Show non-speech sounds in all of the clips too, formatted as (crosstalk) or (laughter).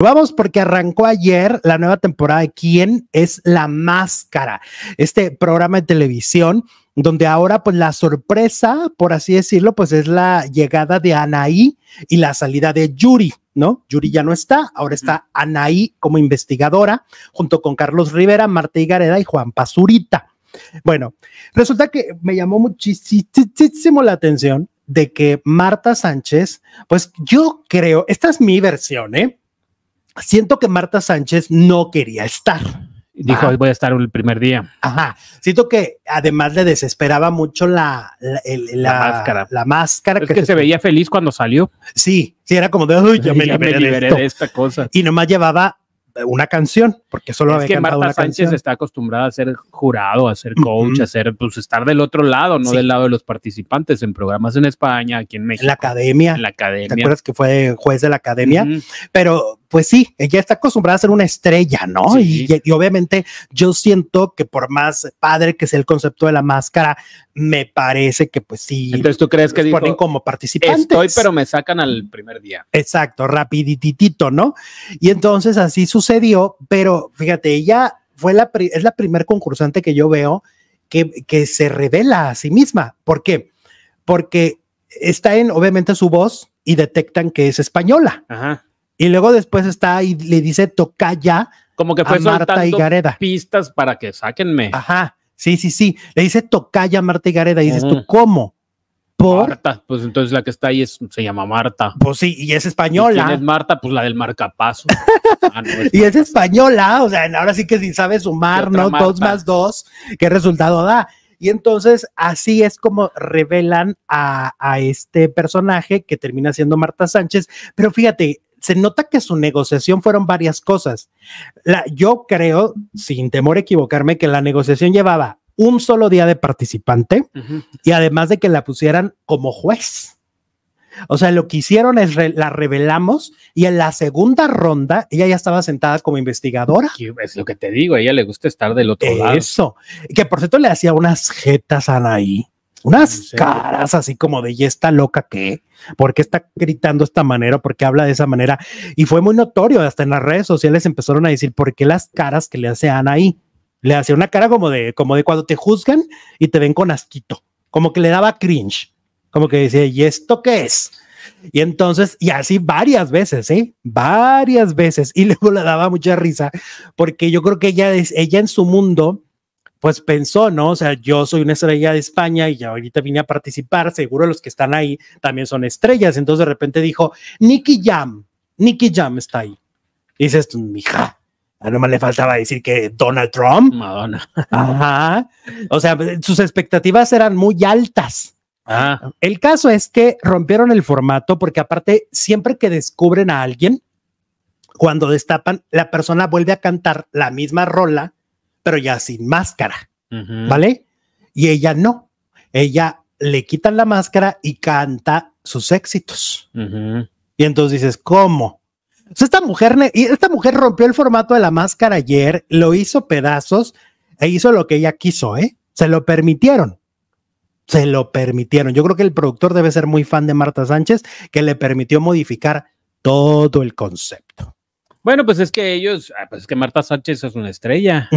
Vamos porque arrancó ayer la nueva temporada de ¿Quién es la máscara? Este programa de televisión donde ahora pues la sorpresa, por así decirlo, pues es la llegada de Anaí y la salida de Yuri, ¿no? Yuri ya no está, ahora está Anaí como investigadora junto con Carlos Rivera, Marta Higareda y Juan Pazurita. Bueno, resulta que me llamó muchísimo la atención de que Marta Sánchez, pues yo creo, esta es mi versión, ¿eh? siento que Marta Sánchez no quería estar. Dijo, voy a estar el primer día. Ajá. Siento que además le desesperaba mucho la, la, la, máscara. La máscara. que, se, veía feliz cuando salió. Sí, sí, era como de, (laughs) me, liberé, de, esta cosa. Y nomás llevaba una canción, porque solo es que Marta Sánchez está acostumbrada a ser jurado, a ser coach, a ser, pues, estar del otro lado, no del lado de los participantes en programas en España, aquí en México. En la academia. En la academia. ¿Te acuerdas que fue juez de la academia? Pero pues sí, ella está acostumbrada a ser una estrella, ¿no? Y, obviamente yo siento que por más padre que sea el concepto de la máscara, me parece que pues sí. Entonces tú crees que ponen como participantes. Estoy, pero me sacan al primer día. Exacto, rapiditito, ¿no? Y entonces así sucedió, pero fíjate, ella fue la es la primer concursante que yo veo que, que se revela a sí misma. ¿Por qué? Porque está en, obviamente, su voz y detectan que es española. Ajá y luego después está y le dice tocaya. Como que fue Marta y Gareda. pistas para que sáquenme. Ajá, sí, sí, sí. Le dice tocaya a Marta y Gareda. Y dices tú, mm. ¿cómo? Marta, pues entonces la que está ahí es, se llama Marta. Pues sí, y es española. ¿Quién es Marta? Pues la del marcapaso. (laughs) Ah, y es española, o sea, ahora sí que sí sabe sumar, ¿no? Dos más dos, ¿qué resultado da? Y entonces así es como revelan a, a, este personaje que termina siendo Marta Sánchez. Pero fíjate, se nota que su negociación fueron varias cosas. La, yo creo, sin temor a equivocarme, que la negociación llevaba un solo día de participante y además de que la pusieran como juez. O sea, lo que hicieron es la revelamos y en la segunda ronda ella ya estaba sentada como investigadora. Es lo que te digo, a ella le gusta estar del otro lado. Eso. Que por cierto le hacía unas jetas a Anaí. Unas caras así como de, ¿y esta loca que porque está gritando de esta manera? porque habla de esa manera? Y fue muy notorio, hasta en las redes sociales empezaron a decir, ¿por qué las caras que le hacían ahí? Le hacía una cara como de, como de cuando te juzgan y te ven con asquito, como que le daba cringe, como que decía, ¿y esto qué es? Y entonces, y así varias veces, ¿eh? Varias veces. Y (laughs) luego le daba mucha risa, porque yo creo que ella, ella en su mundo pues pensó, ¿no? O sea, yo soy una estrella de España y ya ahorita vine a participar, seguro los que están ahí también son estrellas. Entonces de repente dijo, Nicky Jam, Nicky Jam está ahí. Y dices, mija, a no más le faltaba decir que Donald Trump. Madonna. Ajá. O sea, sus expectativas eran muy altas. Ah. El caso es que rompieron el formato porque aparte, siempre que descubren a alguien, cuando destapan, la persona vuelve a cantar la misma rola pero ya sin máscara, ¿vale? Y ella no, ella le quita la máscara y canta sus éxitos. Y entonces dices, ¿cómo? esta mujer, esta mujer rompió el formato de la máscara ayer, lo hizo pedazos e hizo lo que ella quiso, ¿eh? Se lo permitieron. Se lo permitieron. Yo creo que el productor debe ser muy fan de Marta Sánchez, que le permitió modificar todo el concepto. Bueno, pues es que ellos, ah, pues es que Marta Sánchez es una estrella.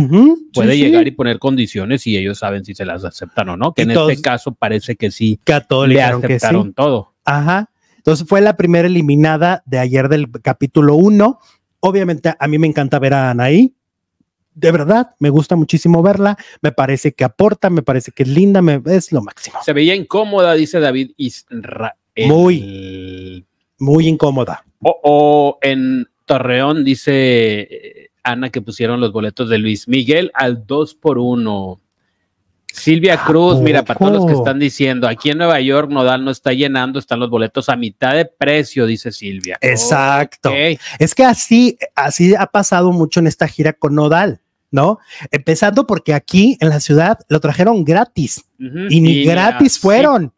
Puede llegar y poner condiciones y ellos saben si se las aceptan o no, que en este caso parece que sí. Católica, le aceptaron todo. Ajá. Entonces fue la primera eliminada de ayer del capítulo 1. Obviamente a mí me encanta ver a Anaí. De verdad, me gusta muchísimo verla. Me parece que aporta, me parece que es linda, me, es lo máximo. Se veía incómoda, dice David Israel. Muy, muy incómoda. o en Torreón dice eh, Ana que pusieron los boletos de Luis Miguel al 2 por 1 Silvia Cruz, mira, para todos los que están diciendo, aquí en Nueva York Nodal no está llenando, están los boletos a mitad de precio, dice Silvia. Exacto. Es que así, así ha pasado mucho en esta gira con Nodal. ¿no? Empezando porque aquí en la ciudad lo trajeron gratis y ni gratis fueron.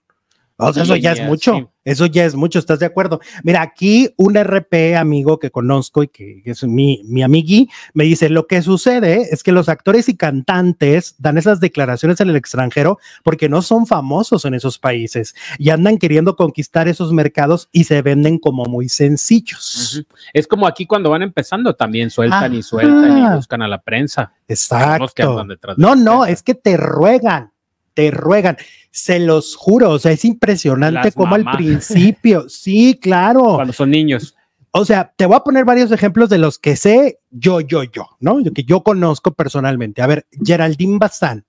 O sea, eso ya es mucho. Eso ya es mucho, ¿estás de acuerdo? Mira, aquí un RP amigo que conozco y que, es mi, mi amigui, me dice, lo que sucede es que los actores y cantantes dan esas declaraciones en el extranjero porque no son famosos en esos países y andan queriendo conquistar esos mercados y se venden como muy sencillos. Es como aquí cuando van empezando también sueltan y sueltan y buscan a la prensa. Exacto. No, no, es que te ruegan te ruegan. Se los juro, o sea, es impresionante como al principio, (laughs) sí, claro. Cuando son niños. O sea, te voy a poner varios ejemplos de los que sé yo, yo, yo, ¿no? que yo conozco personalmente. A ver, Geraldine Bastán,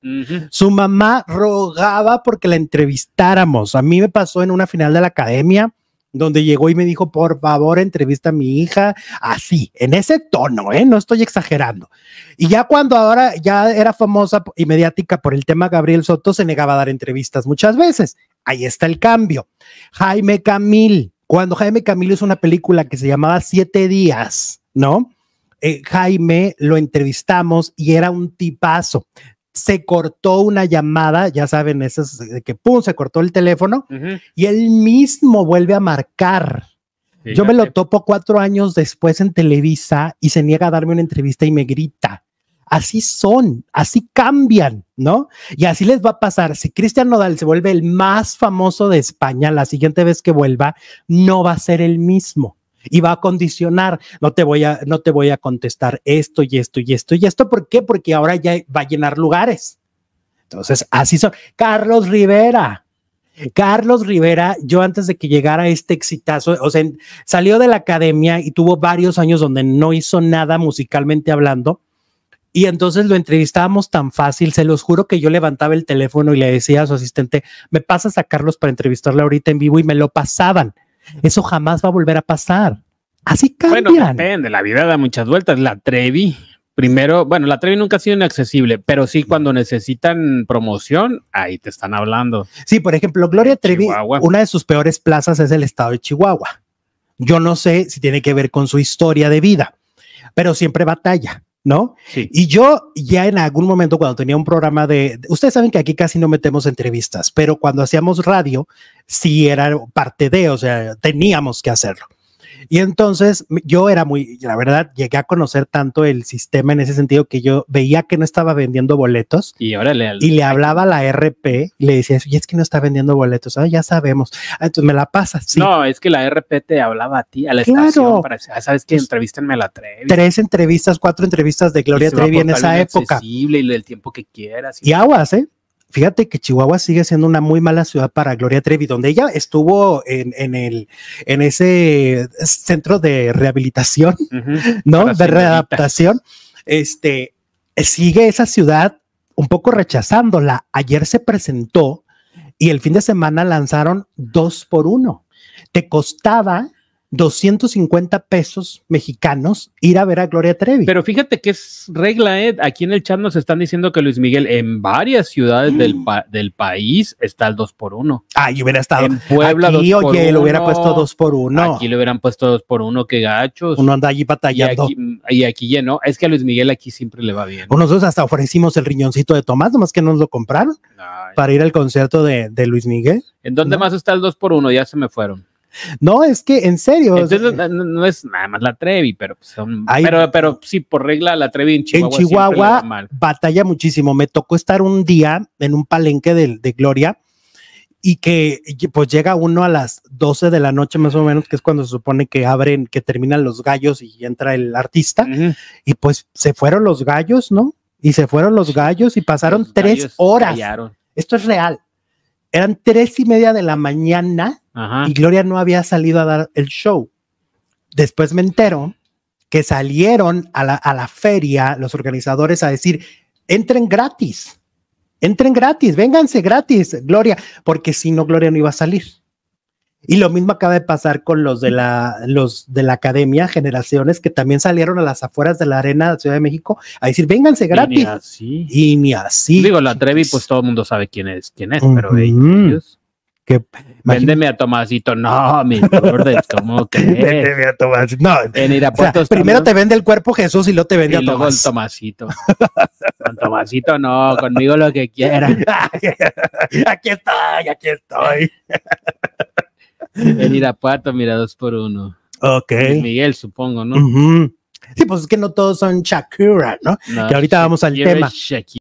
su mamá rogaba porque la entrevistáramos. A mí me pasó en una final de la academia donde llegó y me dijo, por favor, entrevista a mi hija, así, en ese tono, ¿eh? No estoy exagerando. Y ya cuando ahora ya era famosa y mediática por el tema Gabriel Soto, se negaba a dar entrevistas muchas veces. Ahí está el cambio. Jaime Camil, cuando Jaime Camil hizo una película que se llamaba Siete Días, ¿no? Eh, Jaime lo entrevistamos y era un tipazo se cortó una llamada, ya saben, esas de eh, que pum, se cortó el teléfono y él mismo vuelve a marcar. Yo me lo topo cuatro años después en Televisa y se niega a darme una entrevista y me grita. Así son, así cambian, ¿no? Y así les va a pasar. Si Cristian Nodal se vuelve el más famoso de España, la siguiente vez que vuelva, no va a ser el mismo y va a condicionar, no te voy a, no te voy a contestar esto y esto y esto y esto. ¿Por qué? Porque ahora ya va a llenar lugares. Entonces, así son. Carlos Rivera. Carlos Rivera, yo antes de que llegara este exitazo, o sea, salió de la academia y tuvo varios años donde no hizo nada musicalmente hablando. Y entonces lo entrevistábamos tan fácil, se los juro que yo levantaba el teléfono y le decía a su asistente, me pasas a Carlos para entrevistarle ahorita en vivo y me lo pasaban. Eso jamás va a volver a pasar. Así cambian. Bueno, depende, la vida da muchas vueltas. La Trevi, primero, bueno, la Trevi nunca ha sido inaccesible, pero sí cuando necesitan promoción, ahí te están hablando. Sí, por ejemplo, Gloria Trevi, una de sus peores plazas es el estado de Chihuahua. Yo no sé si tiene que ver con su historia de vida, pero siempre batalla. ¿no? Y yo ya en algún momento cuando tenía un programa de, ustedes saben que aquí casi no metemos entrevistas, pero cuando hacíamos radio, sí era parte de, o sea, teníamos que hacerlo. Y entonces yo era muy, la verdad, llegué a conocer tanto el sistema en ese sentido que yo veía que no estaba vendiendo boletos. Y ahora Y le hablaba a la RP, y le decía, y es que no está vendiendo boletos. Ah, ya sabemos. Ah, entonces me la pasas. No, es que la RP te hablaba a ti, a la claro. estación. Para, ah, sabes que pues entrevístenme a la Trevi. Tres entrevistas, cuatro entrevistas de Gloria Trevi en esa época. Y el tiempo que quieras. y aguas, ¿eh? Fíjate que Chihuahua sigue siendo una muy mala ciudad para Gloria Trevi, donde ella estuvo en, el, en ese centro de rehabilitación, (laughs) ¿no? de readaptación. Este, sigue esa ciudad un poco rechazándola. Ayer se presentó y el fin de semana lanzaron dos por uno. Te costaba 250 pesos mexicanos ir a ver a Gloria Trevi. Pero fíjate que es regla, Ed. Aquí en el chat nos están diciendo que Luis Miguel en varias ciudades del, mm. país está el 2 por 1 Ah, y hubiera estado en Puebla. Aquí, oye, lo hubiera puesto 2 por 1 Aquí le hubieran puesto 2 por 1 qué gachos. Uno anda allí batallando. Y aquí, lleno. Es que a Luis Miguel aquí siempre le va bien. Nosotros hasta ofrecimos el riñoncito de Tomás, nomás que nos lo compraron para ir al concierto de, Luis Miguel. ¿En dónde más está el 2 por 1 Ya se me fueron. No, es que en serio. no, es nada más la Trevi, pues pero, pero, sí, por regla, la Trevi en Chihuahua. En Chihuahua batalla muchísimo. Me tocó estar un día en un palenque de, de, Gloria y que pues llega uno a las 12 de la noche más o menos, que es cuando se supone que abren, que terminan los gallos y entra el artista. Y pues se fueron los gallos, ¿no? Y se fueron los gallos y pasaron tres horas. Esto es real eran tres y media de la mañana y Gloria no había salido a dar el show. Después me entero que salieron a la, a la feria los organizadores a decir, entren gratis, entren gratis, vénganse gratis, Gloria, porque si no, Gloria no iba a salir. Y lo mismo acaba de pasar con los de la, los de la academia, generaciones que también salieron a las afueras de la arena de Ciudad de México a decir, vénganse gratis. Y ni así. Y así Digo, la Trevi, pues todo el mundo sabe quién es, quién es, pero ellos. (laughs) Véndeme a Tomasito, no, mi brother, ¿cómo que? Véndeme a no. En primero te vende el cuerpo Jesús y luego te vende a Tomasito. Con Tomasito no, conmigo lo que quiera. (laughs) aquí estoy, aquí estoy. (laughs) En Irapuato, mira, dos por uno. Ok. Miguel, supongo, ¿no? Sí, pues es que no todos son Shakura, ¿no? que ahorita vamos al tema. Shakira.